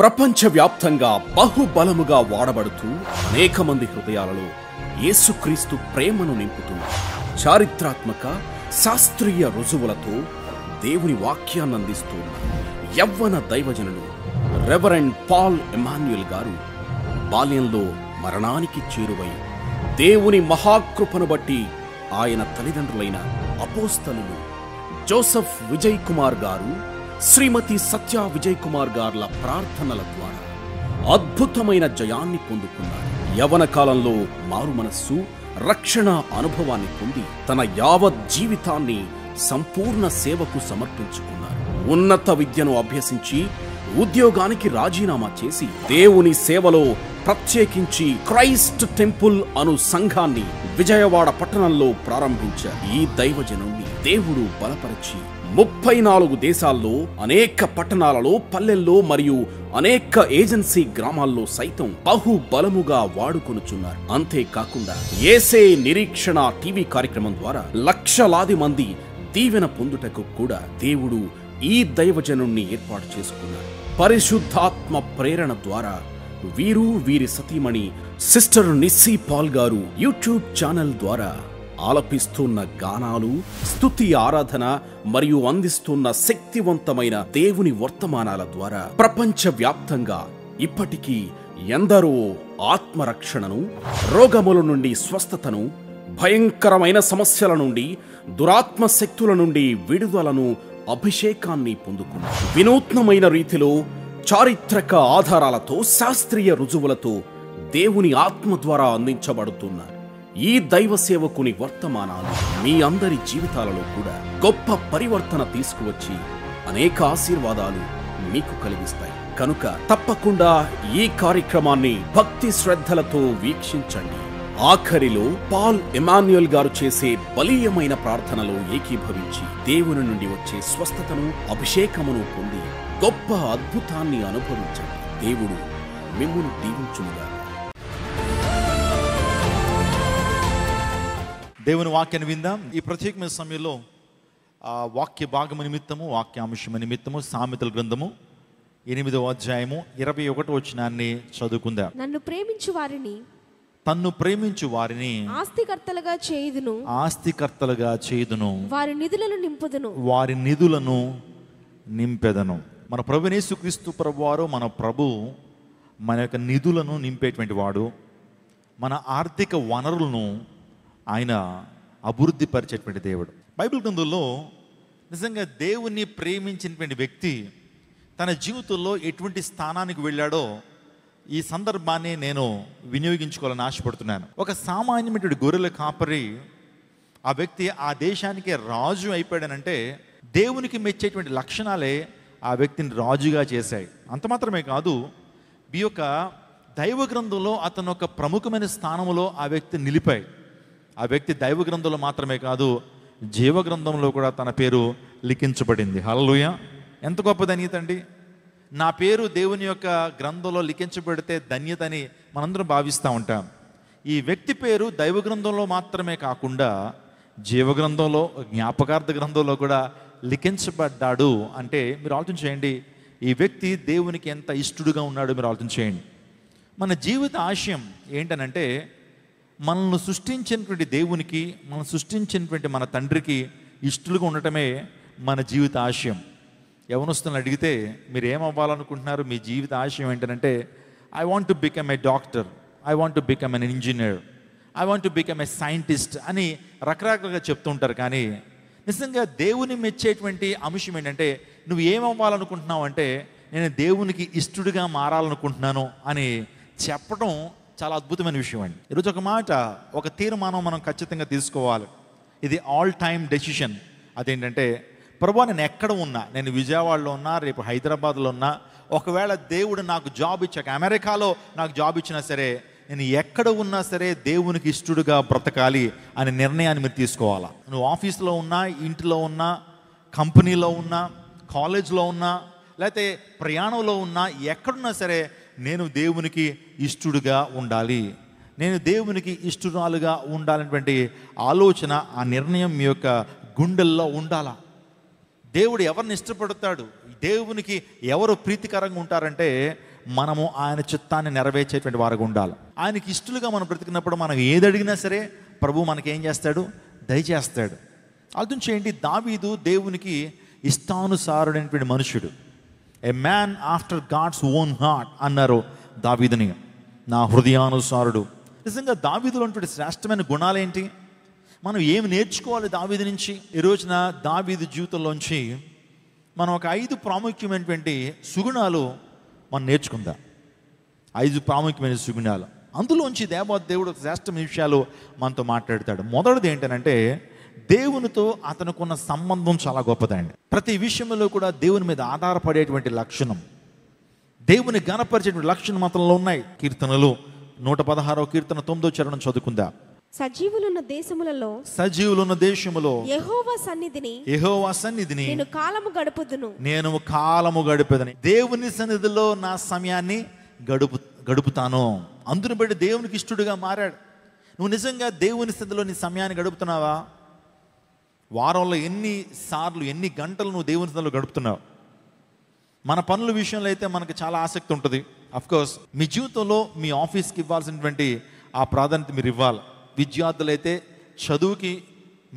ప్రపంచవ్యాప్తంగా బహుబలముగా వాడబడుతూ అనేక మంది హృదయాలలో యేసుక్రీస్తు ప్రేమను నింపుతూ చారిత్రాత్మక శాస్త్రీయ రుజువులతో దేవుని వాక్యాన్ని అందిస్తూ యవ్వన దైవజనుడు రెవరెండ్ పాల్ ఎమాన్యుయల్ గారు బాల్యంలో మరణానికి చేరువై దేవుని మహాకృపను బట్టి ఆయన తల్లిదండ్రులైన అపోస్తలు జోసఫ్ విజయ్ కుమార్ గారు శ్రీమతి సత్య విజయ్ కుమార్ గార్ల ప్రార్థనల ద్వారా అద్భుతమైన జయాన్ని పొందుకున్నారు యవన కాలంలో మారు మనస్సు రక్షణ అనుభవాన్ని పొంది తన యావత్ జీవితాన్ని సంపూర్ణ సేవకు సమర్పించుకున్నారు ఉన్నత విద్యను అభ్యసించి ఉద్యోగానికి రాజీనామా చేసి దేవుని సేవలో ప్రత్యేకించి క్రైస్ట్ టెంపుల్ అను సంఘాన్ని విజయవాడ పట్టణంలో ప్రారంభించారు ఈ దైవజనుణ్ణి దేవుడు బలపరిచి ముప్పై నాలుగు దేశాల్లో అనేక పట్టణాలలో పల్లెల్లో మరియు అనేక ఏజెన్సీ గ్రామాల్లో సైతం బహుబలముగా వాడుకొనుచున్నారు అంతేకాకుండా ఏసే నిరీక్షణ టీవీ కార్యక్రమం ద్వారా లక్షలాది మంది దీవెన పొందుటకు కూడా దేవుడు ఈ దైవజనుణ్ణి ఏర్పాటు చేసుకున్నారు పరిశుద్ధాత్మ ప్రేరణ ద్వారా వీరు వీరి సతీమణి సిస్టర్ నిస్సీ పాల్ గారు యూట్యూబ్ ఛానల్ ద్వారా ఆలపిస్తున్న గానాలు స్థుతి ఆరాధన మరియు అందిస్తున్న శక్తివంతమైన దేవుని వర్తమానాల ద్వారా ప్రపంచవ్యాప్తంగా ఇప్పటికీ ఎందరో ఆత్మరక్షణను రోగముల నుండి స్వస్థతను భయంకరమైన సమస్యల నుండి దురాత్మ శక్తుల నుండి విడుదలను అభిషేకాన్ని పొందుకున్నారు వినూత్నమైన రీతిలో చారిత్రక ఆధారాలతో శాస్త్రీయ రుజువులతో దేవుని ఆత్మ ద్వారా అందించబడుతున్నారు ఈ దైవ సేవకుని వర్తమానాలు మీ అందరి జీవితాలలో కూడా గొప్ప పరివర్తన తీసుకువచ్చి అనేక ఆశీర్వాదాలు మీకు కలిగిస్తాయి కనుక తప్పకుండా ఈ కార్యక్రమాన్ని భక్తి శ్రద్ధలతో వీక్షించండి ఆఖరిలో పాల్ ఎమాన్యుయల్ గారు చేసే బలీయమైన ప్రార్థనలో ఏకీభవించి దేవుని నుండి వచ్చే స్వస్థతను అభిషేకమును పొంది గొప్ప అద్భుతాన్ని అనుభవించండి దేవుడు మిమ్మును దీవించుగా దేవుని వాక్యాన్ని విందాం ఈ ప్రత్యేకమైన సమయంలో వాక్య భాగము నిమిత్తము వాక్యాంశము నిమిత్తము సామెతల గ్రంథము ఎనిమిదవ అధ్యాయము ఇరవై ఒకటి వచ్చినాన్ని చదువుకుందాం నన్ను ప్రేమించు వారిని తన్ను ప్రేమించు వారిని ఆస్తికర్తలుగా చేయుదును ఆస్తికర్తలుగా చేయుదును వారి నిధులను నింపుదును వారి నిధులను నింపెదను మన ప్రభునేసు ప్రభు ప్రభువారు మన ప్రభు మన యొక్క నిధులను నింపేటువంటి వాడు మన ఆర్థిక వనరులను ఆయన అభివృద్ధి పరిచేటువంటి దేవుడు బైబిల్ గ్రంథంలో నిజంగా దేవుణ్ణి ప్రేమించినటువంటి వ్యక్తి తన జీవితంలో ఎటువంటి స్థానానికి వెళ్ళాడో ఈ సందర్భాన్ని నేను వినియోగించుకోవాలని ఆశపడుతున్నాను ఒక సామాన్యమైనటువంటి గొర్రెల కాపరి ఆ వ్యక్తి ఆ దేశానికి రాజు అయిపోయాడనంటే దేవునికి మెచ్చేటువంటి లక్షణాలే ఆ వ్యక్తిని రాజుగా చేశాయి అంత మాత్రమే కాదు ఈ యొక్క దైవ గ్రంథంలో అతను ఒక ప్రముఖమైన స్థానంలో ఆ వ్యక్తి నిలిపాయి ఆ వ్యక్తి దైవ గ్రంథంలో మాత్రమే కాదు జీవ గ్రంథంలో కూడా తన పేరు లిఖించబడింది హలలుయ ఎంత గొప్ప ధన్యత అండి నా పేరు దేవుని యొక్క గ్రంథంలో లిఖించబడితే ధన్యత అని మనందరం భావిస్తూ ఉంటాం ఈ వ్యక్తి పేరు దైవ గ్రంథంలో మాత్రమే కాకుండా జీవ గ్రంథంలో జ్ఞాపకార్థ గ్రంథంలో కూడా లిఖించబడ్డాడు అంటే మీరు ఆలోచన చేయండి ఈ వ్యక్తి దేవునికి ఎంత ఇష్టడుగా ఉన్నాడో మీరు ఆలోచన చేయండి మన జీవిత ఆశయం ఏంటనంటే మనల్ని సృష్టించినటువంటి దేవునికి మనం సృష్టించినటువంటి మన తండ్రికి ఇష్టలుగా ఉండటమే మన జీవిత ఆశయం యవనస్తులను అడిగితే మీరు ఏమవ్వాలనుకుంటున్నారు మీ జీవిత ఆశయం ఏంటంటే I want to become a doctor I want to become an engineer I want to become a scientist అని రకరకాలుగా చెప్తుంటారు కానీ నిజంగా దేవుని మెచ్చేటువంటి అంశం ఏంటంటే నువ్వు ఏమవ్వాలనుకుంటున్నావు అంటే నేను దేవునికి ఇష్టడుగా మారాలనుకుంటున్నాను అని చెప్పడం చాలా అద్భుతమైన విషయం అండి ఈరోజు ఒక మాట ఒక తీర్మానం మనం ఖచ్చితంగా తీసుకోవాలి ఇది ఆల్ టైమ్ డెసిషన్ అదేంటంటే ప్రభా నేను ఎక్కడ ఉన్నా నేను విజయవాడలో ఉన్నా రేపు హైదరాబాద్లో ఉన్నా ఒకవేళ దేవుడు నాకు జాబ్ ఇచ్చాక అమెరికాలో నాకు జాబ్ ఇచ్చినా సరే నేను ఎక్కడ ఉన్నా సరే దేవునికి ఇష్టడుగా బ్రతకాలి అనే నిర్ణయాన్ని మీరు తీసుకోవాలా నువ్వు ఆఫీస్లో ఉన్నా ఇంటిలో ఉన్నా కంపెనీలో ఉన్నా కాలేజ్లో ఉన్నా లేకపోతే ప్రయాణంలో ఉన్నా ఎక్కడున్నా సరే నేను దేవునికి ఇష్టడుగా ఉండాలి నేను దేవునికి ఇష్టరాలుగా ఉండాలనేటువంటి ఆలోచన ఆ నిర్ణయం మీ యొక్క గుండెల్లో ఉండాలా దేవుడు ఎవరిని ఇష్టపడతాడు దేవునికి ఎవరు ప్రీతికరంగా ఉంటారంటే మనము ఆయన చిత్తాన్ని నెరవేర్చేటువంటి వారికి ఉండాలి ఆయనకి ఇష్టలుగా మనం బ్రతికినప్పుడు మనం ఏది అడిగినా సరే ప్రభు మనకేం చేస్తాడు దయచేస్తాడు అర్థం చేయండి దావీదు దేవునికి ఇష్టానుసారుడైనటువంటి మనుషుడు a man after God's own heart అన్నారు దావీదుని నా హృదయానుసారుడు నిజంగా దావీదులు అంటే శ్రేష్టమైన గుణాలేంటి మనం ఏమి నేర్చుకోవాలి దావీది నుంచి ఈ రోజున దావీదు జీవితంలోంచి మనం ఒక ఐదు ప్రాముఖ్యమైనటువంటి సుగుణాలు మనం నేర్చుకుందాం ఐదు ప్రాముఖ్యమైన సుగుణాలు అందులోంచి దేవా దేవుడు శ్రేష్టమైన విషయాలు మనతో మాట్లాడతాడు మొదటిది ఏంటంటే దేవునితో అతనుకున్న సంబంధం చాలా గొప్పదండి ప్రతి విషయంలో కూడా దేవుని మీద ఆధారపడేటువంటి లక్షణం దేవుని గణపరిచేటువంటి లక్షణం అతనిలో ఉన్నాయి కీర్తనలు నూట పదహారో కీర్తన తొమ్మిదో చరణం చదువుకుందా సజీవులున్న దేశములలో సజీవులున్న దేశములో యహోవా సన్నిధిని యహోవా సన్నిధిని నేను కాలము గడుపుదును నేను కాలము గడుపుదని దేవుని సన్నిధిలో నా సమయాన్ని గడుపు గడుపుతాను అందును బట్టి దేవునికి ఇష్టడుగా మారాడు నువ్వు నిజంగా దేవుని సన్నిధిలో నీ సమయాన్ని గడుపుతున్నావా వారంలో ఎన్ని సార్లు ఎన్ని గంటలు నువ్వు దేవుని సన్నిధిలో గడుపుతున్నావు మన పనుల విషయంలో అయితే మనకు చాలా ఆసక్తి ఉంటుంది కోర్స్ మీ జీవితంలో మీ ఆఫీస్కి ఇవ్వాల్సినటువంటి ఆ ప్రాధాన్యత మీరు ఇవ్వాలి విద్యార్థులైతే చదువుకి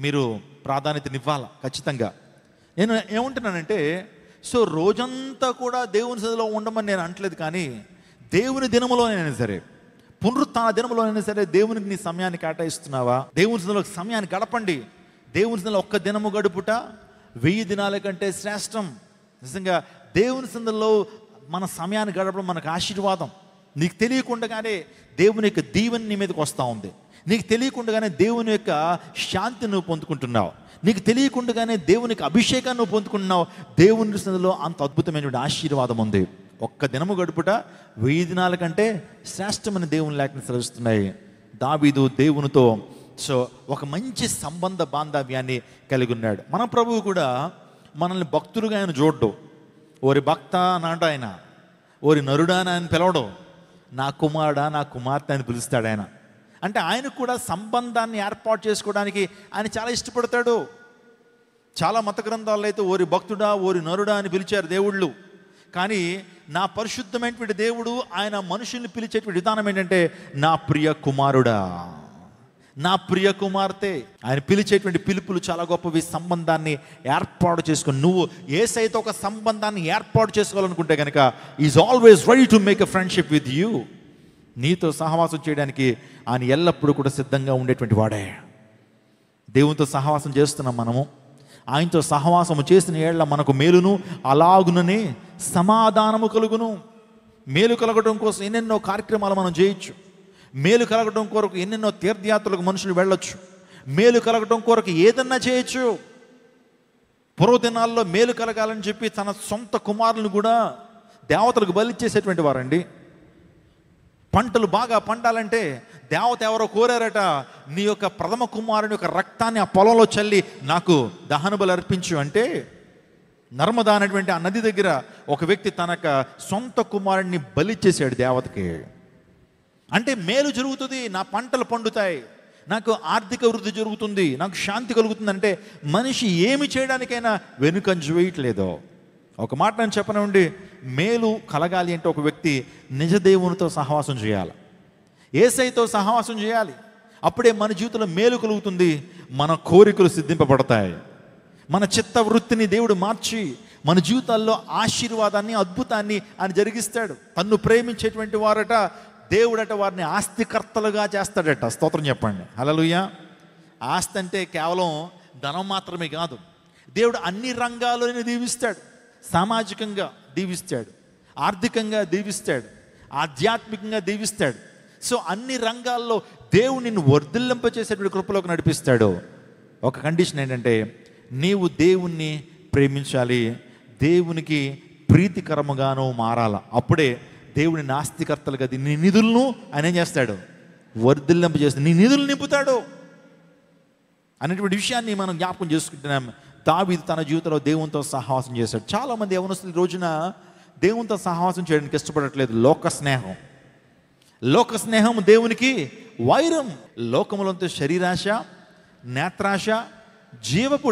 మీరు ప్రాధాన్యతనివ్వాలి ఖచ్చితంగా నేను ఏమంటున్నానంటే సో రోజంతా కూడా దేవుని సదిలో ఉండమని నేను అనట్లేదు కానీ దేవుని దినములోనైనా సరే పునరుత్న దినములోనైనా సరే దేవునికి నీ సమయాన్ని కేటాయిస్తున్నావా దేవుని సదిలో సమయాన్ని గడపండి దేవుని సందులో ఒక్క దినము గడుపుట వెయ్యి దినాల కంటే శ్రేష్టం నిజంగా దేవుని సందులో మన సమయాన్ని గడపడం మనకు ఆశీర్వాదం నీకు తెలియకుండానే దేవుని యొక్క దీవెన నీ మీదకి వస్తూ ఉంది నీకు తెలియకుండానే దేవుని యొక్క శాంతి నువ్వు పొందుకుంటున్నావు నీకు తెలియకుండానే దేవునికి అభిషేకాన్ని నువ్వు పొందుకుంటున్నావు దేవుని సందులో అంత అద్భుతమైనటువంటి ఆశీర్వాదం ఉంది ఒక్క దినము గడుపుట వెయ్యి దినాల కంటే శ్రేష్టమైన దేవుని లేఖను సెలవిస్తున్నాయి దావీదు దేవునితో సో ఒక మంచి సంబంధ బాంధవ్యాన్ని కలిగి ఉన్నాడు మన ప్రభువు కూడా మనల్ని భక్తులుగా ఆయన చూడడం ఓరి భక్త అన్నాడు ఆయన ఓరి నరుడా అని ఆయన పిలవడం నా కుమారుడా నా కుమార్తె అని పిలుస్తాడు ఆయన అంటే ఆయన కూడా సంబంధాన్ని ఏర్పాటు చేసుకోవడానికి ఆయన చాలా ఇష్టపడతాడు చాలా మత గ్రంథాల్లో అయితే ఓరి భక్తుడా ఓరి నరుడా అని పిలిచారు దేవుళ్ళు కానీ నా పరిశుద్ధమైనటువంటి దేవుడు ఆయన మనుషుల్ని పిలిచేటువంటి విధానం ఏంటంటే నా ప్రియ కుమారుడా నా ప్రియ కుమార్తె ఆయన పిలిచేటువంటి పిలుపులు చాలా గొప్పవి సంబంధాన్ని ఏర్పాటు చేసుకుని నువ్వు ఏసైతే ఒక సంబంధాన్ని ఏర్పాటు చేసుకోవాలనుకుంటే కనుక is always ready to make a friendship with you నీతో సహవాసం చేయడానికి ఆయన ఎల్లప్పుడూ కూడా సిద్ధంగా ఉండేటువంటి వాడే దేవునితో సహవాసం చేస్తున్నాం మనము ఆయనతో సహవాసము చేసిన ఏళ్ళ మనకు మేలును అలాగుననే సమాధానము కలుగును మేలు కలగడం కోసం ఎన్నెన్నో కార్యక్రమాలు మనం చేయొచ్చు మేలు కలగడం కొరకు ఎన్నెన్నో తీర్థయాత్రలకు మనుషులు వెళ్ళొచ్చు మేలు కలగడం కొరకు ఏదన్నా చేయొచ్చు పూర్వదినాల్లో మేలు కలగాలని చెప్పి తన సొంత కుమారులను కూడా దేవతలకు బలిచ్చేసేటువంటి వారండి పంటలు బాగా పండాలంటే దేవత ఎవరో కోరారట నీ యొక్క ప్రథమ కుమారుని యొక్క రక్తాన్ని ఆ పొలంలో చల్లి నాకు దహనబలు అర్పించు అంటే నర్మదా అనేటువంటి ఆ నది దగ్గర ఒక వ్యక్తి తన సొంత కుమారుణ్ణి బలిచ్చేసాడు దేవతకి అంటే మేలు జరుగుతుంది నా పంటలు పండుతాయి నాకు ఆర్థిక వృద్ధి జరుగుతుంది నాకు శాంతి కలుగుతుంది అంటే మనిషి ఏమి చేయడానికైనా వెనుక వేయట్లేదో ఒక మాట నేను చెప్పనివ్వండి మేలు కలగాలి అంటే ఒక వ్యక్తి నిజదేవునితో సహవాసం చేయాలి ఏసైతో సహవాసం చేయాలి అప్పుడే మన జీవితంలో మేలు కలుగుతుంది మన కోరికలు సిద్ధింపబడతాయి మన చిత్త వృత్తిని దేవుడు మార్చి మన జీవితాల్లో ఆశీర్వాదాన్ని అద్భుతాన్ని ఆయన జరిగిస్తాడు తన్ను ప్రేమించేటువంటి వారట దేవుడట వారిని ఆస్తికర్తలుగా చేస్తాడట స్తోత్రం చెప్పండి అలలుయ్య ఆస్తి అంటే కేవలం ధనం మాత్రమే కాదు దేవుడు అన్ని రంగాల్లోనే దీవిస్తాడు సామాజికంగా దీవిస్తాడు ఆర్థికంగా దీవిస్తాడు ఆధ్యాత్మికంగా దీవిస్తాడు సో అన్ని రంగాల్లో దేవుడు నిన్ను వర్ధిల్లింపచేసేటువంటి కృపలోకి నడిపిస్తాడు ఒక కండిషన్ ఏంటంటే నీవు దేవుణ్ణి ప్రేమించాలి దేవునికి ప్రీతికరముగాను మారాల అప్పుడే దేవుని నాస్తికర్తలుగా నీ నిధులను ఆయన ఏం చేస్తాడు వర్ధిల్లింపు చేస్తాడు నీ నిధులు నింపుతాడు అనేటువంటి విషయాన్ని మనం జ్ఞాపకం చేసుకుంటున్నాం దావిది తన జీవితంలో దేవునితో సహవాసం చేశాడు చాలామంది యవనస్తులు రోజున దేవునితో సహవాసం చేయడానికి ఇష్టపడట్లేదు లోక స్నేహం లోక స్నేహం దేవునికి వైరం లోకములంతో శరీరాశ నేత్రాశ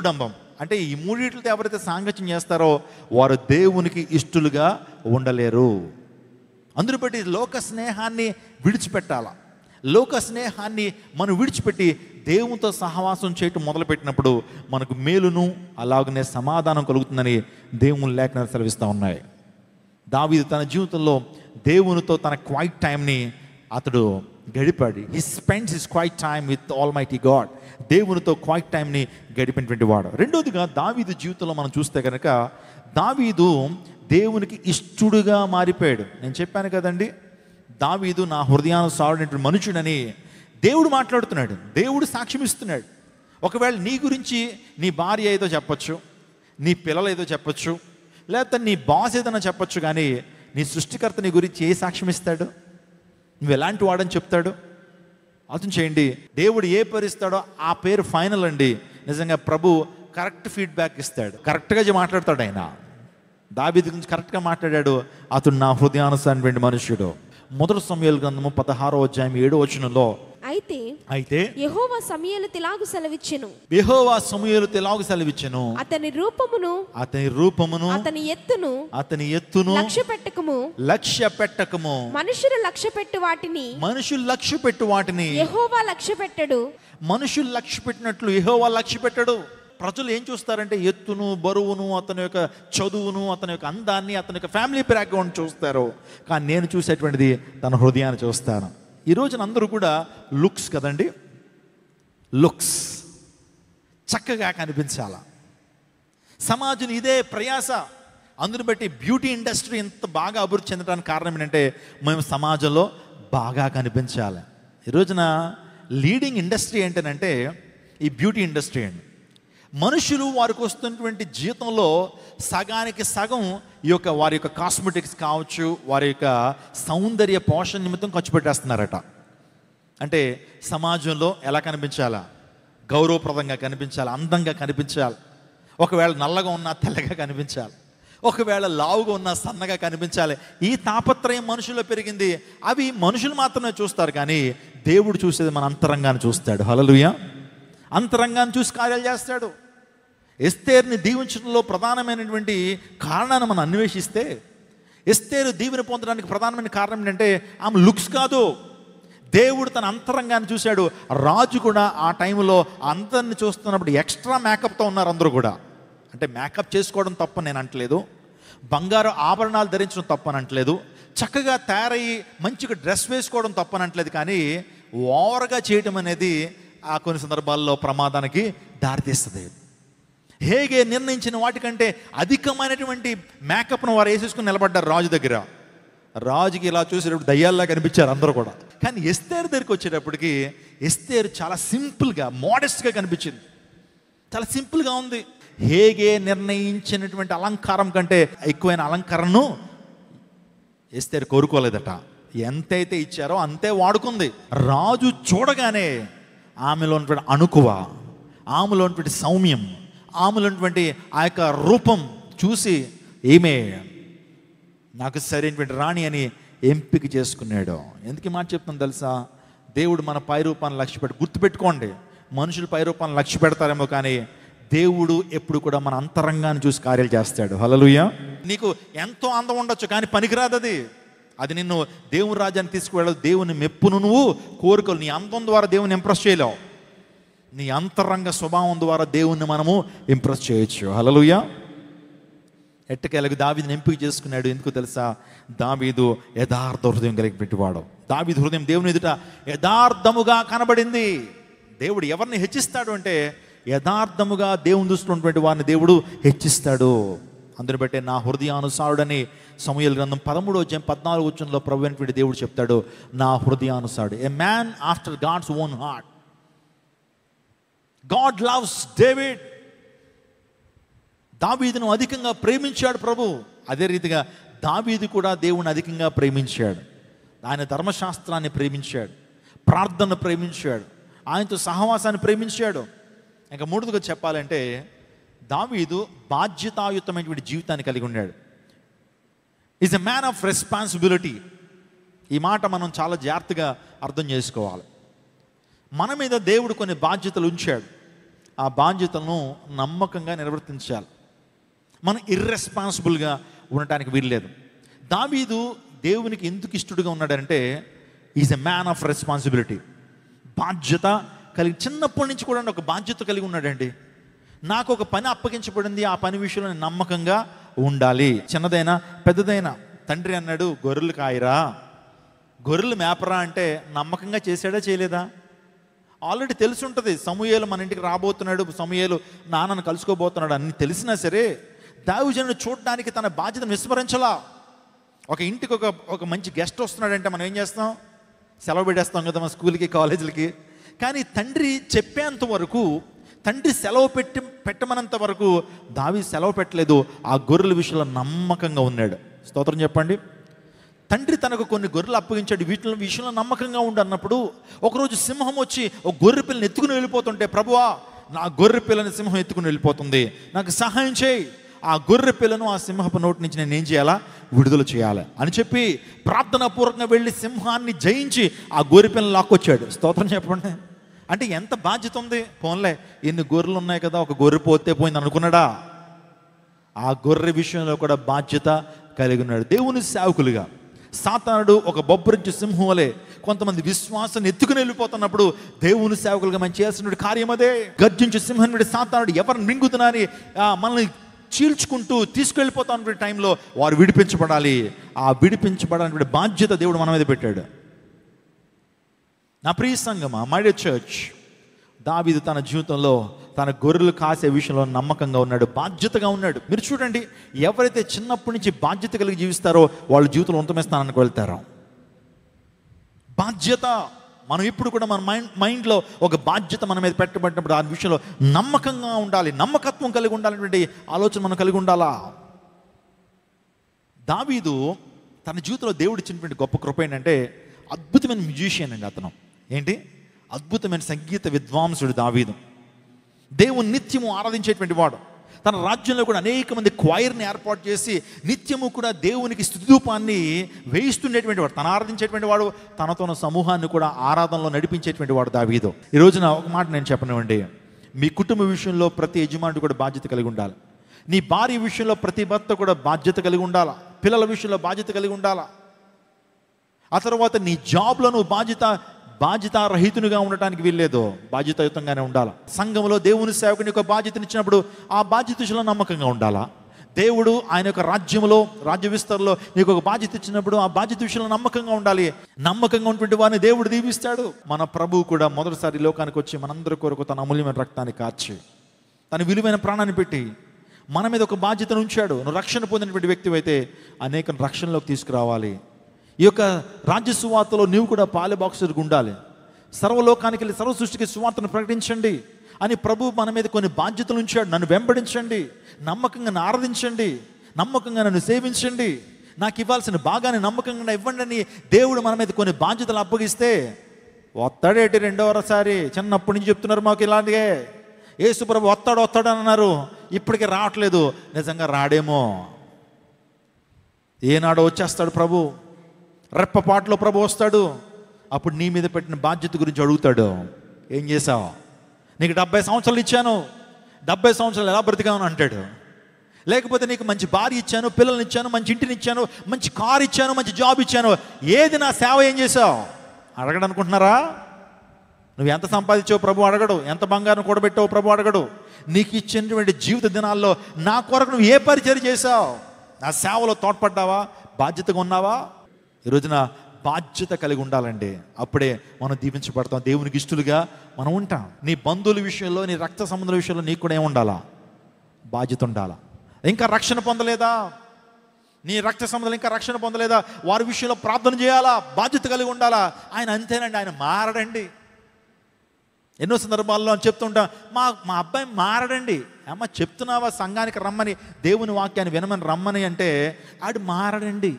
డంబం అంటే ఈ మూడింటితో ఎవరైతే సాంగత్యం చేస్తారో వారు దేవునికి ఇష్టలుగా ఉండలేరు అందును బట్టి లోక స్నేహాన్ని విడిచిపెట్టాల లోక స్నేహాన్ని మనం విడిచిపెట్టి దేవునితో సహవాసం చేయటం మొదలుపెట్టినప్పుడు మనకు మేలును అలాగనే సమాధానం కలుగుతుందని దేవుని లేఖనాలు సెలవిస్తూ ఉన్నాయి దావీదు తన జీవితంలో దేవునితో తన క్వైట్ టైంని అతడు గడిపాడు he spends his quiet time with almighty God దేవునితో క్వైట్ టైంని గడిపినటువంటి వాడు రెండోదిగా దావీదు జీవితంలో మనం చూస్తే కనుక దావీదు దేవునికి ఇష్టడుగా మారిపోయాడు నేను చెప్పాను కదండి దావీదు నా హృదయానుసారుడైనటువంటి మనుషుడని దేవుడు మాట్లాడుతున్నాడు దేవుడు సాక్ష్యమిస్తున్నాడు ఒకవేళ నీ గురించి నీ భార్య ఏదో చెప్పచ్చు నీ పిల్లలు ఏదో చెప్పచ్చు లేకపోతే నీ బాస్ ఏదైనా చెప్పచ్చు కానీ నీ సృష్టికర్త నీ గురించి ఏ సాక్ష్యం ఇస్తాడు నువ్వు ఎలాంటి వాడని చెప్తాడు ఆలోచన చేయండి దేవుడు ఏ పేరు ఇస్తాడో ఆ పేరు ఫైనల్ అండి నిజంగా ప్రభు కరెక్ట్ ఫీడ్బ్యాక్ ఇస్తాడు కరెక్ట్గా మాట్లాడతాడు ఆయన దాబిది గురించి కరెక్ట్గా మాట్లాడాడు అతను నా హృదయానుసారమైన మనుషుడు మొదటి సమయాల గ్రంథము పదహారో అధ్యాయం ఏడో వచనంలో అయితే అయితే యహోవా సమయలు తిలాగు సెలవిచ్చెను యహోవా సమయాలు తిలాగు సెలవిచ్చెను అతని రూపమును అతని రూపమును అతని ఎత్తును అతని ఎత్తును లక్ష్య పెట్టకము లక్ష్య పెట్టకము మనుషులు లక్ష్య పెట్టు వాటిని మనుషులు లక్ష్య పెట్టు వాటిని యహోవా లక్ష్య పెట్టడు మనుషులు లక్ష్య పెట్టినట్లు యహోవా లక్ష్య పెట్టడు ప్రజలు ఏం చూస్తారంటే ఎత్తును బరువును అతని యొక్క చదువును అతని యొక్క అందాన్ని అతని యొక్క ఫ్యామిలీ బ్యాక్గ్రౌండ్ చూస్తారు కానీ నేను చూసేటువంటిది తన హృదయాన్ని చూస్తాను ఈరోజు అందరూ కూడా లుక్స్ కదండి లుక్స్ చక్కగా కనిపించాల సమాజం ఇదే ప్రయాస అందుని బట్టి బ్యూటీ ఇండస్ట్రీ ఇంత బాగా అభివృద్ధి చెందడానికి కారణం ఏంటంటే మేము సమాజంలో బాగా కనిపించాలి ఈరోజున లీడింగ్ ఇండస్ట్రీ ఏంటంటే ఈ బ్యూటీ ఇండస్ట్రీ అండి మనుషులు వారికి వస్తున్నటువంటి జీతంలో సగానికి సగం ఈ యొక్క వారి యొక్క కాస్మెటిక్స్ కావచ్చు వారి యొక్క సౌందర్య పోషణ నిమిత్తం ఖర్చు పెట్టేస్తున్నారట అంటే సమాజంలో ఎలా కనిపించాలా గౌరవప్రదంగా కనిపించాలి అందంగా కనిపించాలి ఒకవేళ నల్లగా ఉన్నా తెల్లగా కనిపించాలి ఒకవేళ లావుగా ఉన్నా సన్నగా కనిపించాలి ఈ తాపత్రయం మనుషుల్లో పెరిగింది అవి మనుషులు మాత్రమే చూస్తారు కానీ దేవుడు చూసేది మన అంతరంగాన్ని చూస్తాడు హలలుయా అంతరంగాన్ని చూసి కార్యాలు చేస్తాడు ఎస్తేర్ని దీవించడంలో ప్రధానమైనటువంటి కారణాన్ని మనం అన్వేషిస్తే ఎస్తేరు దీవెన పొందడానికి ప్రధానమైన కారణం ఏంటంటే ఆమె లుక్స్ కాదు దేవుడు తన అంతరంగాన్ని చూశాడు రాజు కూడా ఆ టైంలో అందరిని చూస్తున్నప్పుడు ఎక్స్ట్రా మేకప్తో ఉన్నారు అందరూ కూడా అంటే మేకప్ చేసుకోవడం తప్ప నేను అంటలేదు బంగారు ఆభరణాలు ధరించడం తప్పని అంటలేదు చక్కగా తయారయ్యి మంచిగా డ్రెస్ వేసుకోవడం తప్పనట్లేదు కానీ ఓవర్గా చేయటం అనేది ఆ కొన్ని సందర్భాల్లో ప్రమాదానికి దారితీస్తుంది హేగే నిర్ణయించిన వాటికంటే అధికమైనటువంటి మేకప్ను వారు వేసేసుకుని నిలబడ్డారు రాజు దగ్గర రాజుకి ఇలా చూసేటప్పుడు దయ్యాల్లా కనిపించారు అందరూ కూడా కానీ ఎస్తేరు దగ్గరికి వచ్చేటప్పటికి ఎస్తేరు చాలా సింపుల్గా మోడెస్ట్గా కనిపించింది చాలా సింపుల్గా ఉంది హేగే నిర్ణయించినటువంటి అలంకారం కంటే ఎక్కువైన అలంకరణను ఎస్తేరు కోరుకోలేదట ఎంతైతే ఇచ్చారో అంతే వాడుకుంది రాజు చూడగానే ఆమెలో ఉన్నటువంటి అణుకువ ఆమెలో ఉన్నటువంటి సౌమ్యం ఆమెలో ఉన్నటువంటి ఆ యొక్క రూపం చూసి ఏమే నాకు సరైనటువంటి రాణి అని ఎంపిక చేసుకున్నాడు ఎందుకు మాట చెప్తాను తెలుసా దేవుడు మన పై రూపాన్ని లక్ష్య పెట్టి గుర్తుపెట్టుకోండి మనుషులు పై రూపాన్ని లక్ష్య పెడతారేమో కానీ దేవుడు ఎప్పుడు కూడా మన అంతరంగాన్ని చూసి కార్యాలు చేస్తాడు హలలుయ నీకు ఎంతో అందం ఉండొచ్చు కానీ పనికిరాదది అది నిన్ను దేవుని రాజ్యాన్ని తీసుకువెళ్ళదు దేవుని మెప్పును నువ్వు కోరికలు నీ అంతం ద్వారా దేవుని ఇంప్రెస్ చేయలేవు నీ అంతరంగ స్వభావం ద్వారా దేవుణ్ణి మనము ఇంప్రెస్ చేయొచ్చు హలలుయ ఎట్టకేలకు దావీదుని ఎంపిక చేసుకున్నాడు ఎందుకు తెలుసా దావీదు యథార్థ హృదయం కలిగి పెట్టివాడు దావీదు హృదయం దేవుని ఎదుట యథార్థముగా కనబడింది దేవుడు ఎవరిని హెచ్చిస్తాడు అంటే యథార్థముగా దేవుని దృష్టిలో ఉన్నటువంటి వారిని దేవుడు హెచ్చిస్తాడు అందుని బట్టే నా హృదయానుసారుడని సమూహల గ్రంథం పదమూడో వచ్చే పద్నాలుగు వచ్చంలో ప్రభు అనేటువంటి దేవుడు చెప్తాడు నా హృదయానుసారుడు a man after God's own heart God loves David దావీదును అధికంగా ప్రేమించాడు ప్రభు అదే రీతిగా దావీది కూడా దేవుని అధికంగా ప్రేమించాడు ఆయన ధర్మశాస్త్రాన్ని ప్రేమించాడు ప్రార్థన ప్రేమించాడు ఆయనతో సహవాసాన్ని ప్రేమించాడు ఇంకా మూడుగా చెప్పాలంటే దావీదు బాధ్యతాయుతమైనటువంటి జీవితాన్ని కలిగి ఉన్నాడు is a man of responsibility ఈ మాట మనం చాలా జాగ్రత్తగా అర్థం చేసుకోవాలి మన మీద దేవుడు కొన్ని బాధ్యతలు ఉంచాడు ఆ బాధ్యతలను నమ్మకంగా నిర్వర్తించాలి మనం ఇర్రెస్పాన్సిబుల్గా ఉండటానికి వీల్లేదు దావీదు దేవునికి ఎందుకు ఇష్టడుగా ఉన్నాడంటే is a man of responsibility బాధ్యత కలిగి చిన్నప్పటి నుంచి కూడా ఒక బాధ్యత కలిగి ఉన్నాడండి నాకు ఒక పని అప్పగించబడింది ఆ పని విషయంలో నమ్మకంగా ఉండాలి చిన్నదైనా పెద్దదైనా తండ్రి అన్నాడు గొర్రెలు కాయరా గొర్రెలు మేపరా అంటే నమ్మకంగా చేశాడా చేయలేదా ఆల్రెడీ తెలిసి ఉంటుంది సమూహలు మన ఇంటికి రాబోతున్నాడు సమూహలు నాన్నను కలుసుకోబోతున్నాడు అన్ని తెలిసినా సరే దావిజనుడు చూడడానికి తన బాధ్యత విస్మరించలా ఒక ఇంటికి ఒక ఒక మంచి గెస్ట్ వస్తున్నాడంటే మనం ఏం చేస్తాం సెలవు పెట్టేస్తాం కదా మన స్కూల్కి కాలేజీలకి కానీ తండ్రి చెప్పేంత వరకు తండ్రి సెలవు పెట్టి పెట్టమనంత వరకు దావి సెలవు పెట్టలేదు ఆ గొర్రెల విషయంలో నమ్మకంగా ఉన్నాడు స్తోత్రం చెప్పండి తండ్రి తనకు కొన్ని గొర్రెలు అప్పగించాడు వీటిలో విషయంలో నమ్మకంగా ఉండన్నప్పుడు ఒకరోజు సింహం వచ్చి ఒక గొర్రె పిల్లని ఎత్తుకుని వెళ్ళిపోతుంటే ప్రభువా నా గొర్రె పిల్లని సింహం ఎత్తుకుని వెళ్ళిపోతుంది నాకు సహాయం చేయి ఆ గొర్రె పిల్లను ఆ సింహపు నోటి నుంచి నేను ఏం చేయాలా విడుదల చేయాలి అని చెప్పి ప్రార్థనాపూర్వకంగా వెళ్ళి సింహాన్ని జయించి ఆ గొర్రె పిల్లని లాక్కొచ్చాడు స్తోత్రం చెప్పండి అంటే ఎంత బాధ్యత ఉంది పోన్లే ఎన్ని గొర్రెలు ఉన్నాయి కదా ఒక గొర్రె పోతే పోయింది అనుకున్నాడా ఆ గొర్రె విషయంలో కూడా బాధ్యత కలిగి ఉన్నాడు దేవుని సేవకులుగా సాతానుడు ఒక బొబ్బరించు సింహం వలె కొంతమంది విశ్వాసాన్ని ఎత్తుకుని వెళ్ళిపోతున్నప్పుడు దేవుని సేవకులుగా మనం చేస్తున్న కార్యం అదే గర్జించు సింహం సాతానుడు ఎవరిని మింగుతున్నారని మనల్ని చీల్చుకుంటూ తీసుకెళ్ళిపోతా ఉన్నటువంటి టైంలో వారు విడిపించబడాలి ఆ విడిపించబడాలనే బాధ్యత దేవుడు మన మీద పెట్టాడు నా ప్రియ సంగమా మైడ చర్చ్ దావిదు తన జీవితంలో తన గొర్రెలు కాసే విషయంలో నమ్మకంగా ఉన్నాడు బాధ్యతగా ఉన్నాడు మీరు చూడండి ఎవరైతే చిన్నప్పటి నుంచి బాధ్యత కలిగి జీవిస్తారో వాళ్ళ జీవితంలో ఉంటమే స్థానానికి వెళ్తారో బాధ్యత మనం ఇప్పుడు కూడా మన మైండ్ మైండ్లో ఒక బాధ్యత మన మీద పెట్టబడినప్పుడు ఆ విషయంలో నమ్మకంగా ఉండాలి నమ్మకత్వం కలిగి ఉండాలనేటువంటి ఆలోచన మనం కలిగి ఉండాలా దావీదు తన జీవితంలో దేవుడు ఇచ్చినటువంటి గొప్ప కృప ఏంటంటే అద్భుతమైన మ్యూజిషియన్ అండి అతను ఏంటి అద్భుతమైన సంగీత విద్వాంసుడు దావీదు దేవుని నిత్యము ఆరాధించేటువంటి వాడు తన రాజ్యంలో కూడా అనేక మంది క్వైర్ని ఏర్పాటు చేసి నిత్యము కూడా దేవునికి స్థుతిదూపాన్ని వేయిస్తుండేటువంటి వాడు తను ఆరాధించేటువంటి వాడు తనతోన సమూహాన్ని కూడా ఆరాధనలో నడిపించేటువంటి వాడు దావీదు ఈ రోజున ఒక మాట నేను చెప్పనివ్వండి మీ కుటుంబ విషయంలో ప్రతి యజమానుడు కూడా బాధ్యత కలిగి ఉండాలి నీ భార్య విషయంలో ప్రతి భర్త కూడా బాధ్యత కలిగి ఉండాలా పిల్లల విషయంలో బాధ్యత కలిగి ఉండాలా ఆ తర్వాత నీ జాబ్లో నువ్వు బాధ్యత బాధ్యతారహితునిగా ఉండటానికి వీల్లేదు బాధ్యతాయుతంగానే ఉండాలా సంఘంలో దేవుని సేవకుని యొక్క బాధ్యతనిచ్చినప్పుడు ఆ బాధ్యతలో నమ్మకంగా ఉండాలా దేవుడు ఆయన యొక్క రాజ్యంలో రాజ్య విస్తరణలో నీకు ఒక బాధ్యత ఇచ్చినప్పుడు ఆ బాధ్యత విషయంలో నమ్మకంగా ఉండాలి నమ్మకంగా ఉన్నటువంటి వారిని దేవుడు దీవిస్తాడు మన ప్రభువు కూడా మొదటిసారి లోకానికి వచ్చి మనందరి కొరకు తన అమూల్యమైన రక్తాన్ని కార్చి తన విలువైన ప్రాణాన్ని పెట్టి మన మీద ఒక బాధ్యతను ఉంచాడు నువ్వు రక్షణ పొందినటువంటి వ్యక్తి అయితే అనేక రక్షణలోకి తీసుకురావాలి ఈ యొక్క రాజ్య సువార్తలో నీవు కూడా బాక్సర్గా ఉండాలి సర్వలోకానికి వెళ్ళి సర్వ సృష్టికి సువార్తను ప్రకటించండి అని ప్రభు మన మీద కొన్ని బాధ్యతలు ఉంచాడు నన్ను వెంబడించండి నమ్మకంగా ఆరాధించండి నమ్మకంగా నన్ను సేవించండి నాకు ఇవ్వాల్సిన భాగాన్ని నమ్మకంగా ఇవ్వండి అని దేవుడు మన మీద కొన్ని బాధ్యతలు అప్పగిస్తే వస్తాడేటి రెండవసారి చిన్నప్పటి నుంచి చెప్తున్నారు మాకు ఇలాంటివే ఏసుప్రభు వస్తాడు వస్తాడు అన్నారు ఇప్పటికి రావట్లేదు నిజంగా రాడేమో ఏనాడో వచ్చేస్తాడు ప్రభు రెప్పపాట్లో ప్రభు వస్తాడు అప్పుడు నీ మీద పెట్టిన బాధ్యత గురించి అడుగుతాడు ఏం చేసావు నీకు డెబ్బై సంవత్సరాలు ఇచ్చాను డెబ్బై సంవత్సరాలు ఎలా బ్రతికామని అంటాడు లేకపోతే నీకు మంచి భార్య ఇచ్చాను పిల్లల్ని ఇచ్చాను మంచి ఇంటిని ఇచ్చాను మంచి కారు ఇచ్చాను మంచి జాబ్ ఇచ్చాను ఏది నా సేవ ఏం చేసావు అడగడం అనుకుంటున్నారా నువ్వు ఎంత సంపాదించావు ప్రభు అడగడు ఎంత బంగారం కూడబెట్టావు ప్రభు అడగడు నీకు ఇచ్చినటువంటి జీవిత దినాల్లో నా కొరకు నువ్వు ఏ పరిచయం చేసావు నా సేవలో తోడ్పడ్డావా బాధ్యతగా ఉన్నావా ఈరోజున బాధ్యత కలిగి ఉండాలండి అప్పుడే మనం దీవించబడతాం దేవునికి ఇష్టలుగా మనం ఉంటాం నీ బంధువుల విషయంలో నీ రక్త సంబంధుల విషయంలో నీకు కూడా ఏముండాలా బాధ్యత ఉండాలా ఇంకా రక్షణ పొందలేదా నీ రక్త సంబంధాలు ఇంకా రక్షణ పొందలేదా వారి విషయంలో ప్రార్థన చేయాలా బాధ్యత కలిగి ఉండాలా ఆయన అంతేనండి ఆయన మారడండి ఎన్నో సందర్భాల్లో చెప్తుంటాం మా మా అబ్బాయి మారడండి అమ్మ చెప్తున్నావా సంఘానికి రమ్మని దేవుని వాక్యాన్ని వినమని రమ్మని అంటే ఆడు మారడండి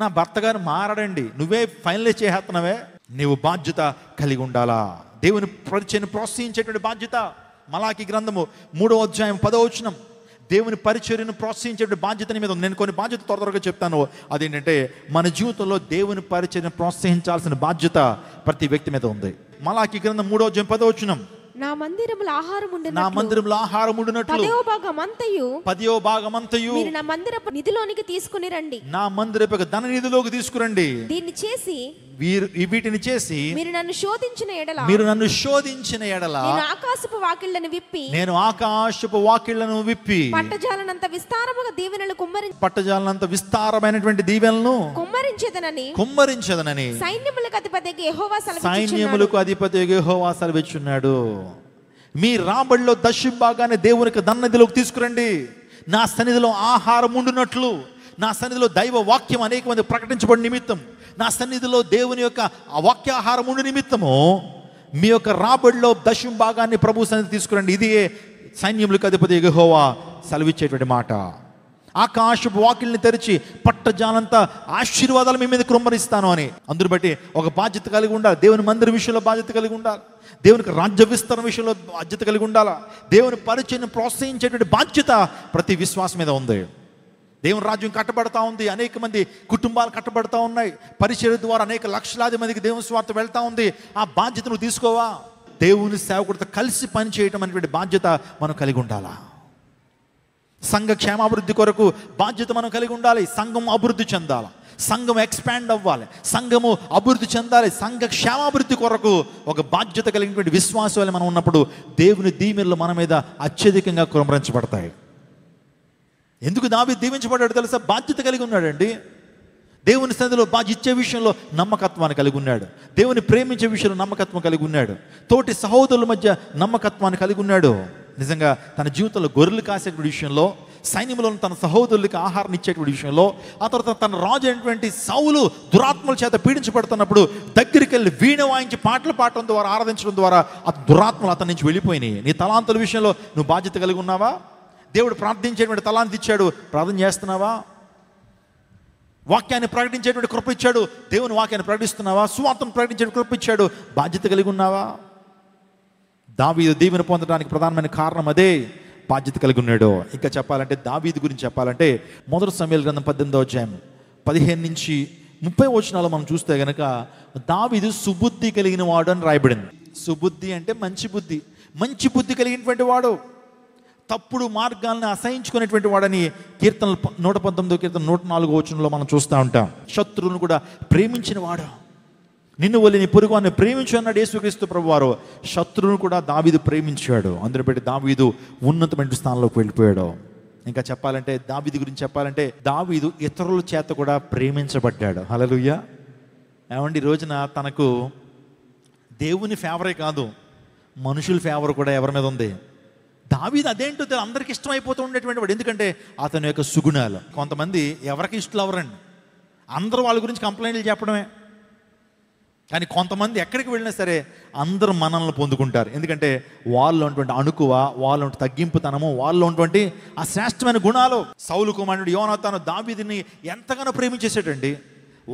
నా భర్త గారు మారడండి నువ్వే ఫైనలైజ్ చేస్తున్నావే నీవు బాధ్యత కలిగి ఉండాలా దేవుని పరిచయను ప్రోత్సహించేటువంటి బాధ్యత మలాకి గ్రంథము మూడో అధ్యాయం పదో వచనం దేవుని పరిచర్యను ప్రోత్సహించేటువంటి బాధ్యత మీద ఉంది నేను కొన్ని బాధ్యత త్వర త్వరగా చెప్తాను అదేంటంటే మన జీవితంలో దేవుని పరిచర్యను ప్రోత్సహించాల్సిన బాధ్యత ప్రతి వ్యక్తి మీద ఉంది మలాకి గ్రంథం మూడో అధ్యాయం పదో నా మందిరములో ఆహారం ఉండినట్లు నా మందిరములో ఆహారం ఉండినట్లు పదియో భాగం అంతయు పదియో భాగం అంతయు మీరు నా మందిరపు నిధిలోనికి తీసుకుని రండి నా మందిరపు ధన నిధిలోకి తీసుకురండి దీన్ని చేసి వీరు వీటిని చేసి మీరు నన్ను శోధించిన ఎడల మీరు నన్ను శోధించిన ఎడల ఆకాశపు వాకిళ్లను విప్పి నేను ఆకాశపు వాకిళ్లను విప్పి పట్టజాలనంత విస్తారముగా దీవెనలు కుమ్మరి పట్టజాలనంత విస్తారమైనటువంటి దీవెనలను కుమ్మరించదనని కుమ్మరించదనని సైన్యములకు అధిపతి యెహోవా సెలవిచ్చున్నాడు సైన్యములకు అధిపతి యెహోవా సెలవిచ్చున్నాడు మీ రాబడిలో దశింబాగానే దేవునికి దన్నదిలోకి తీసుకురండి నా సన్నిధిలో ఆహారం ఉండునట్లు నా సన్నిధిలో దైవ వాక్యం అనేక మంది ప్రకటించబడి నిమిత్తం నా సన్నిధిలో దేవుని యొక్క వాక్యాహారం ఉండి నిమిత్తము మీ యొక్క రాబడిలో దశం భాగాన్ని ప్రభు సన్నిధి తీసుకురండి ఇది సైన్యములకు అధిపతి ఎగహోవా సెలవిచ్చేటువంటి మాట ఆకాశపు వాకిల్ని తెరిచి పట్టజాలంతా ఆశీర్వాదాలు మీ మీద కృంభరిస్తాను అని అందును బట్టి ఒక బాధ్యత కలిగి ఉండాలి దేవుని మందిర విషయంలో బాధ్యత కలిగి ఉండాలి దేవునికి రాజ్య విస్తరణ విషయంలో బాధ్యత కలిగి ఉండాలా దేవుని పరిచయం ప్రోత్సహించేటువంటి బాధ్యత ప్రతి విశ్వాసం మీద ఉంది దేవుని రాజ్యం కట్టబడతా ఉంది అనేక మంది కుటుంబాలు కట్టబడతా ఉన్నాయి పరిచయం ద్వారా అనేక లక్షలాది మందికి దేవుని స్వార్థ వెళ్తా ఉంది ఆ బాధ్యతను తీసుకోవా దేవుని సేవకుడితో కలిసి పనిచేయటం అనేటువంటి బాధ్యత మనం కలిగి ఉండాలా సంఘ క్షేమాభివృద్ధి కొరకు బాధ్యత మనం కలిగి ఉండాలి సంఘం అభివృద్ధి చెందాలా సంఘం ఎక్స్పాండ్ అవ్వాలి సంఘము అభివృద్ధి చెందాలి సంఘ క్షేమాభివృద్ధి కొరకు ఒక బాధ్యత కలిగినటువంటి విశ్వాసాలు మనం ఉన్నప్పుడు దేవుని దీవెనలు మన మీద అత్యధికంగా కురమరించబడతాయి ఎందుకు దావి దీవించబడ్డాడు తెలుసా బాధ్యత కలిగి ఉన్నాడండి దేవుని సన్నిధిలో బాధ్య ఇచ్చే విషయంలో నమ్మకత్వాన్ని కలిగి ఉన్నాడు దేవుని ప్రేమించే విషయంలో నమ్మకత్వం కలిగి ఉన్నాడు తోటి సహోదరుల మధ్య నమ్మకత్వాన్ని కలిగి ఉన్నాడు నిజంగా తన జీవితంలో గొర్రెలు కాసే విషయంలో సైన్యంలో తన సహోదరులకి ఆహారం ఇచ్చేటువంటి విషయంలో ఆ తర్వాత తన రాజు అయినటువంటి సౌలు దురాత్మల చేత పీడించబడుతున్నప్పుడు దగ్గరికి వెళ్ళి వీణ వాయించి పాటలు పాడటం ద్వారా ఆరాధించడం ద్వారా ఆ దురాత్మలు అతని నుంచి వెళ్ళిపోయినాయి నీ తలాంతుల విషయంలో నువ్వు బాధ్యత కలిగి ఉన్నావా దేవుడు ప్రార్థించేటువంటి తలాంతి ఇచ్చాడు ప్రార్థన చేస్తున్నావా వాక్యాన్ని ప్రకటించేటువంటి కృప ఇచ్చాడు దేవుని వాక్యాన్ని ప్రకటిస్తున్నావా సువార్తను ప్రకటించే కృప ఇచ్చాడు బాధ్యత కలిగి ఉన్నావా దావీ దీవెన పొందడానికి ప్రధానమైన కారణం అదే బాధ్యత కలిగి ఉన్నాడో ఇంకా చెప్పాలంటే దావీది గురించి చెప్పాలంటే మొదటి సమయాల గ్రంథం పద్దెనిమిదో అధ్యాయం పదిహేను నుంచి ముప్పై వచనాలు మనం చూస్తే గనక దావీదు సుబుద్ధి కలిగిన వాడు అని రాయబడింది సుబుద్ధి అంటే మంచి బుద్ధి మంచి బుద్ధి కలిగినటువంటి వాడు తప్పుడు మార్గాలను అసహించుకునేటువంటి వాడని కీర్తనలు నూట పంతొమ్మిదో కీర్తన నూట నాలుగో వచనంలో మనం చూస్తూ ఉంటాం శత్రువును కూడా ప్రేమించిన వాడు నిన్ను వలిని పొరుగు అని ప్రేమించు అన్నాడు యేసుక్రీస్తు ప్రభు వారు శత్రువును కూడా దావీదు ప్రేమించాడు అందరి పెట్టి దావీదు ఉన్నతమైన స్థానంలోకి వెళ్ళిపోయాడు ఇంకా చెప్పాలంటే దావీది గురించి చెప్పాలంటే దావీదు ఇతరుల చేత కూడా ప్రేమించబడ్డాడు హలలుయ్య ఏమండి రోజున తనకు దేవుని ఫేవరే కాదు మనుషుల ఫేవర్ కూడా ఎవరి మీద ఉంది దావీది అదేంటో అందరికి ఇష్టం అయిపోతూ ఉండేటువంటి వాడు ఎందుకంటే అతని యొక్క సుగుణాలు కొంతమంది ఎవరికి ఇష్టలు ఎవరండి అందరూ వాళ్ళ గురించి కంప్లైంట్లు చెప్పడమే కానీ కొంతమంది ఎక్కడికి వెళ్ళినా సరే అందరూ మనల్ని పొందుకుంటారు ఎందుకంటే వాళ్ళు ఉన్నటువంటి అణుకువ వాళ్ళు తగ్గింపుతనము వాళ్ళు ఉన్నటువంటి ఆ శ్రేష్టమైన గుణాలు సౌలు కుమారుడు యోన తను దాబీదిని ఎంతగానో ప్రేమించేసాడండి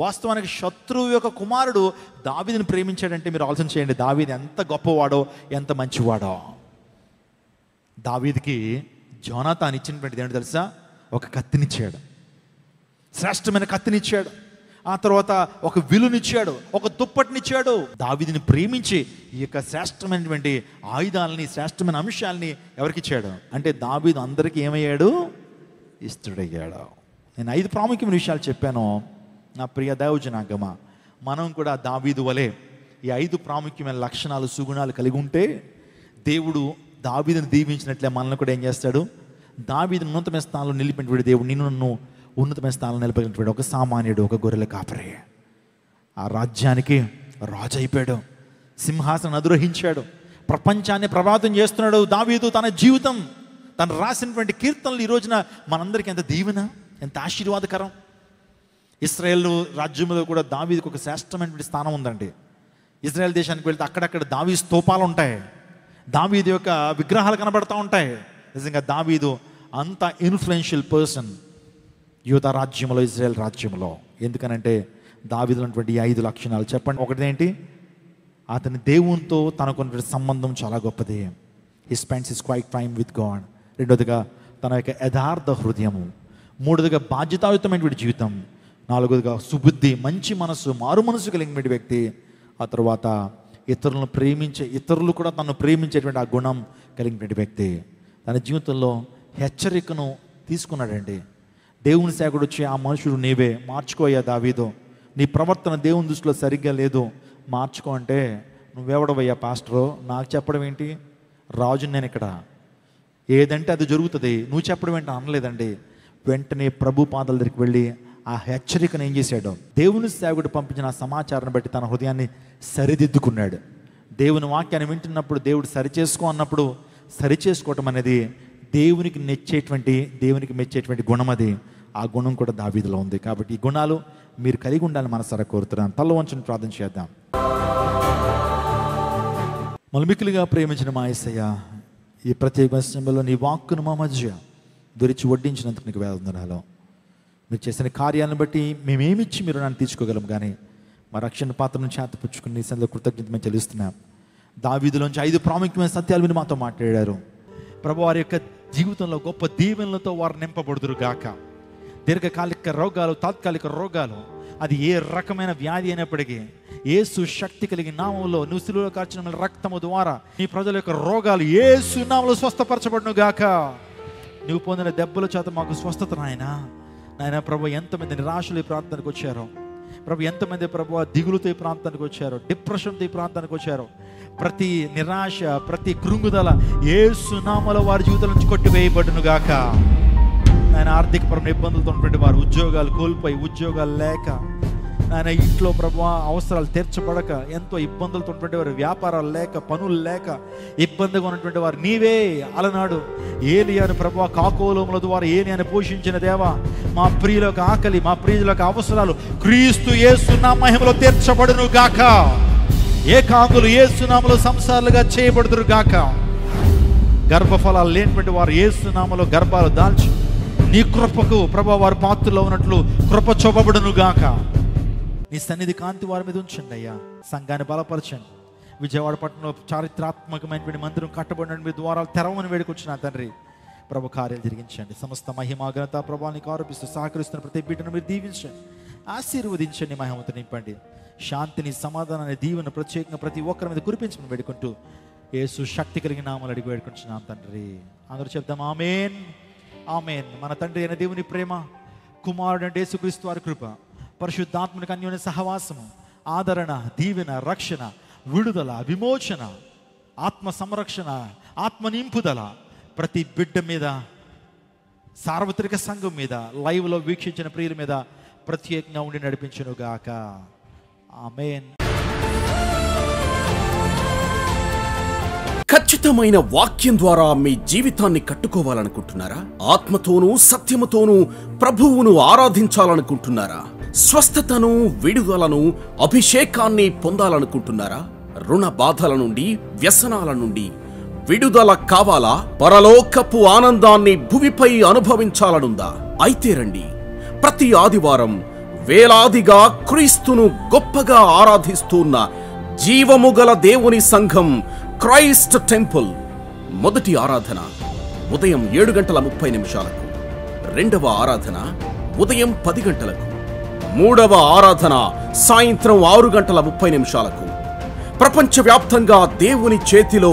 వాస్తవానికి శత్రువు యొక్క కుమారుడు దావీదిని ప్రేమించాడంటే మీరు ఆలోచన చేయండి దావీది ఎంత గొప్పవాడో ఎంత మంచివాడో దావీదికి జోనాథాన్ ఇచ్చినటువంటి ఏంటో తెలుసా ఒక కత్తినిచ్చాడు శ్రేష్టమైన కత్తినిచ్చాడు ఆ తర్వాత ఒక విలునిచ్చాడు ఒక దుప్పటినిచ్చాడు దావిదిని ప్రేమించి ఈ యొక్క శ్రేష్టమైనటువంటి ఆయుధాలని శ్రేష్టమైన అంశాలని ఎవరికిచ్చాడు అంటే దావీదు అందరికీ ఏమయ్యాడు ఇష్టడయ్యాడు నేను ఐదు ప్రాముఖ్యమైన విషయాలు చెప్పాను నా ప్రియ దైవజనాగమ మనం కూడా దావీదు వలె ఈ ఐదు ప్రాముఖ్యమైన లక్షణాలు సుగుణాలు కలిగి ఉంటే దేవుడు దావీదుని దీవించినట్లే మనల్ని కూడా ఏం చేస్తాడు దావీదు ఉన్నతమైన స్థానంలో నిలిపినటువంటి దేవుడు నిన్ను ఉన్నతమైన స్థానం నిలబడినటువంటి ఒక సామాన్యుడు ఒక గొర్రెల కాపరే ఆ రాజ్యానికి రాజు అయిపోయాడు సింహాసనం అధిరోహించాడు ప్రపంచాన్ని ప్రభావితం చేస్తున్నాడు దావీదు తన జీవితం తను రాసినటువంటి కీర్తనలు ఈ రోజున మనందరికీ ఎంత దీవెన ఎంత ఆశీర్వాదకరం ఇస్రాయేల్ రాజ్యంలో కూడా దావీదికి ఒక శ్రేష్టమైనటువంటి స్థానం ఉందండి ఇజ్రాయెల్ దేశానికి వెళ్తే అక్కడక్కడ దావీ స్తూపాలు ఉంటాయి దావీది యొక్క విగ్రహాలు కనబడతా ఉంటాయి నిజంగా దావీదు అంత ఇన్ఫ్లుయెన్షియల్ పర్సన్ యూత రాజ్యంలో ఇజ్రాయెల్ రాజ్యంలో ఎందుకనంటే దావిదులటువంటి ఐదు లక్షణాలు చెప్పండి ఏంటి అతని దేవునితో తనకున్నటువంటి సంబంధం చాలా గొప్పది he spends is quiet time with God రెండోదిగా తన యొక్క యథార్థ హృదయము మూడోదిగా బాధ్యతాయుతమైనటువంటి జీవితం నాలుగోదిగా సుబుద్ధి మంచి మనసు మారు మనసు కలిగినటువంటి వ్యక్తి ఆ తర్వాత ఇతరులను ప్రేమించే ఇతరులు కూడా తను ప్రేమించేటువంటి ఆ గుణం కలిగినటువంటి వ్యక్తి తన జీవితంలో హెచ్చరికను తీసుకున్నాడండి దేవుని సేకుడు వచ్చి ఆ మనుషుడు నీవే మార్చుకోయా దావీదో నీ ప్రవర్తన దేవుని దృష్టిలో సరిగ్గా లేదు మార్చుకో అంటే నువ్వెవడవయ్యా పాస్టరు నాకు చెప్పడం ఏంటి రాజు నేను ఇక్కడ ఏదంటే అది జరుగుతుంది నువ్వు చెప్పడం ఏంటి అనలేదండి వెంటనే ప్రభు పాదాల దగ్గరికి వెళ్ళి ఆ హెచ్చరికను ఏం చేశాడు దేవుని సేవకుడు పంపించిన సమాచారాన్ని బట్టి తన హృదయాన్ని సరిదిద్దుకున్నాడు దేవుని వాక్యాన్ని వింటున్నప్పుడు దేవుడు సరిచేసుకో అన్నప్పుడు సరిచేసుకోవటం అనేది దేవునికి నెచ్చేటువంటి దేవునికి మెచ్చేటువంటి గుణం అది ఆ గుణం కూడా దావీదులో ఉంది కాబట్టి ఈ గుణాలు మీరు కలిగి ఉండాలని మనసారా కోరుతున్నాను తల్ల వంచని ప్రార్థన చేద్దాం మలుమికులుగా ప్రేమించిన మా ఈ ప్రత్యేక సమయంలో నీ వాక్కును మా మధ్య దురిచి వడ్డించినందుకు నీకు వేదనాలు మీరు చేసిన కార్యాలను బట్టి మేమేమిచ్చి మీరు నన్ను తీర్చుకోగలం కానీ మా రక్షణ పాత్ర నుంచి ఆతపుచ్చుకుని నీ సందులో కృతజ్ఞత మేము చెల్లిస్తున్నాం నుంచి ఐదు ప్రాముఖ్యమైన సత్యాలు మీరు మాతో మాట్లాడారు ప్రభు వారి యొక్క జీవితంలో గొప్ప దీవెనలతో వారు నింపబడుదురు గాక దీర్ఘకాలిక రోగాలు తాత్కాలిక రోగాలు అది ఏ రకమైన వ్యాధి అయినప్పటికీ ఏసు శక్తి కలిగి నామంలో నువ్వు సిలువలో కార్చిన రక్తము ద్వారా నీ ప్రజల యొక్క రోగాలు ఏ సున్నాములు స్వస్థపరచబడును గాక నువ్వు పొందిన దెబ్బల చేత మాకు స్వస్థత నాయన నాయన ప్రభు ఎంతమంది నిరాశలు ఈ ప్రాంతానికి వచ్చారో ప్రభు ఎంతమంది ప్రభు దిగులుతో ఈ ప్రాంతానికి వచ్చారో డిప్రెషన్తో ఈ ప్రాంతానికి వచ్చారో ప్రతి నిరాశ ప్రతి కృంగుదల ఏ సునామల వారి జీవితం నుంచి కొట్టివేయబడును గాక ఆయన ఆర్థిక పరమైన ఇబ్బందులతో ఉన్నటువంటి వారు ఉద్యోగాలు కోల్పోయి ఉద్యోగాలు లేక ఆయన ఇంట్లో ప్రభు అవసరాలు తీర్చబడక ఎంతో ఇబ్బందులతో ఉన్నటువంటి వారు వ్యాపారాలు లేక పనులు లేక ఇబ్బందిగా ఉన్నటువంటి వారు నీవే అలనాడు అని ప్రభు కాకోలోముల ద్వారా అని పోషించిన దేవా మా ప్రియులకు ఆకలి మా ప్రియులకు అవసరాలు క్రీస్తు ఏసునా మహిమలో తీర్చబడును గాక ఏకాంగులు సునాములు సంసారాలుగా చేయబడుతురు గాక గర్భఫలాలు లేనిటువంటి వారు సునాములు గర్భాలు దాల్చు నీ కృపకు ప్రభా వారు పాత్రలో ఉన్నట్లు కృప చూపబడును గాక నీ సన్నిధి కాంతి వారి మీద ఉంచండి అయ్యా సంఘాన్ని బలపరచండి విజయవాడ పట్టణంలో చారిత్రాత్మకమైనటువంటి మందిరం కట్టబడిన మీ ద్వారాలు తెరవని వేడుకొచ్చిన తండ్రి ప్రభు కార్యాలు జరిగించండి సమస్త మహిమాగ్రత ప్రభావానికి ఆరోపిస్తూ సహకరిస్తున్న ప్రతి బిడ్డను మీరు దీవించండి ఆశీర్వదించండి మహిమతి నింపండి శాంతిని సమాధానాన్ని దీవెన ప్రత్యేకంగా ప్రతి ఒక్కరి మీద కురిపించమని వేడుకుంటూ ఏసు శక్తి కలిగిన నామలు అడిగి వేడుకుంటున్నాం తండ్రి అందరూ చెప్దాం ఆమెన్ ఆమె మన తండ్రి అయిన దేవుని ప్రేమ కుమారుడు అంటే యేసుక్రీస్తు వారి కృప పరిశుద్ధాత్మనికి అన్యోన్య సహవాసము ఆదరణ దీవెన రక్షణ విడుదల విమోచన ఆత్మ సంరక్షణ ఆత్మ నింపుదల ప్రతి బిడ్డ మీద సార్వత్రిక సంఘం మీద లైవ్లో వీక్షించిన ప్రియుల మీద ప్రత్యేకంగా ఉండి గాక ఆమెన్ ఖచ్చితమైన వాక్యం ద్వారా మీ జీవితాన్ని కట్టుకోవాలనుకుంటున్నారా ఆత్మతోనూ సత్యముతోనూ ప్రభువును ఆరాధించాలనుకుంటున్నారా స్వస్థతను విడుదలను అభిషేకాన్ని పొందాలనుకుంటున్నారా రుణ బాధల నుండి వ్యసనాల నుండి విడుదల కావాలా పరలోకపు ఆనందాన్ని భూమిపై అనుభవించాలనుందా అయితే రండి ప్రతి ఆదివారం వేలాదిగా క్రీస్తును గొప్పగా ఆరాధిస్తున్న జీవముగల దేవుని సంఘం క్రైస్ట్ టెంపుల్ మొదటి ఆరాధన ఉదయం ఏడు గంటల ముప్పై నిమిషాలకు రెండవ ఆరాధన ఉదయం పది గంటలకు మూడవ ఆరాధన సాయంత్రం ఆరు గంటల ముప్పై నిమిషాలకు ప్రపంచవ్యాప్తంగా దేవుని చేతిలో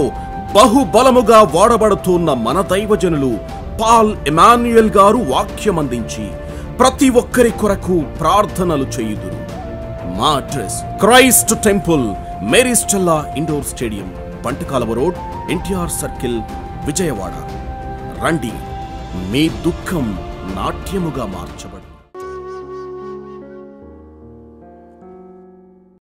బహుబలముగా వాడబడుతున్న మన దైవజనులు పాల్ ఎమాన్యుయల్ గారు వాక్యమందించి ప్రతి ఒక్కరి కొరకు ప్రార్థనలు చేయుదురు మా address Christ temple Maris Stella indoor stadium Pantakalava road NTR circle Vijayawada రండి మీ దుఃఖం నాట్యముగా మార్చు